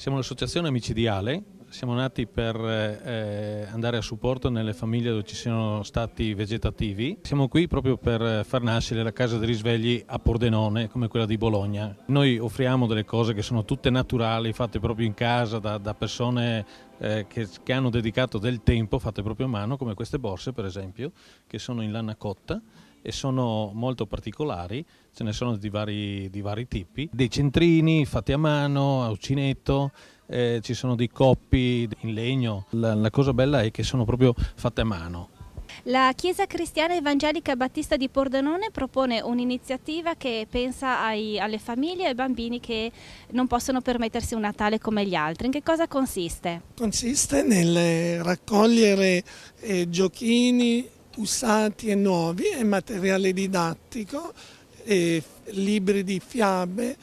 Siamo un'associazione micidiale, siamo nati per eh, andare a supporto nelle famiglie dove ci siano stati vegetativi. Siamo qui proprio per far nascere la casa dei risvegli a Pordenone, come quella di Bologna. Noi offriamo delle cose che sono tutte naturali, fatte proprio in casa da, da persone eh, che, che, hanno dedicato del tempo, fatte proprio a mano, come queste borse per esempio, che sono in lana cotta e sono molto particolari, ce ne sono di vari, di vari tipi, dei centrini fatti a mano, a uccinetto, eh, ci sono dei coppi in legno, la, la cosa bella è che sono proprio fatte a mano. La Chiesa Cristiana Evangelica Battista di Pordenone propone un'iniziativa che pensa ai, alle famiglie e ai bambini che non possono permettersi un Natale come gli altri. In che cosa consiste? Consiste nel raccogliere eh, giochini, usati e nuovi e materiale didattico e libri di fiabe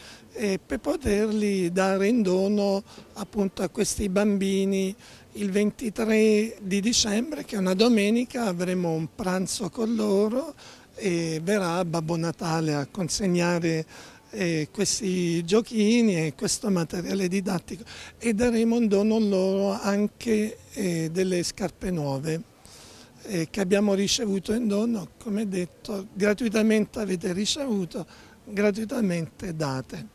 per poterli dare in dono appunto a questi bambini il 23 di dicembre che è una domenica avremo un pranzo con loro e verrà Babbo Natale a consegnare eh, questi giochini e questo materiale didattico e daremo in dono loro anche eh, delle scarpe nuove. Eh, che abbiamo ricevuto in dono, come detto, gratuitamente avete ricevuto, gratuitamente date.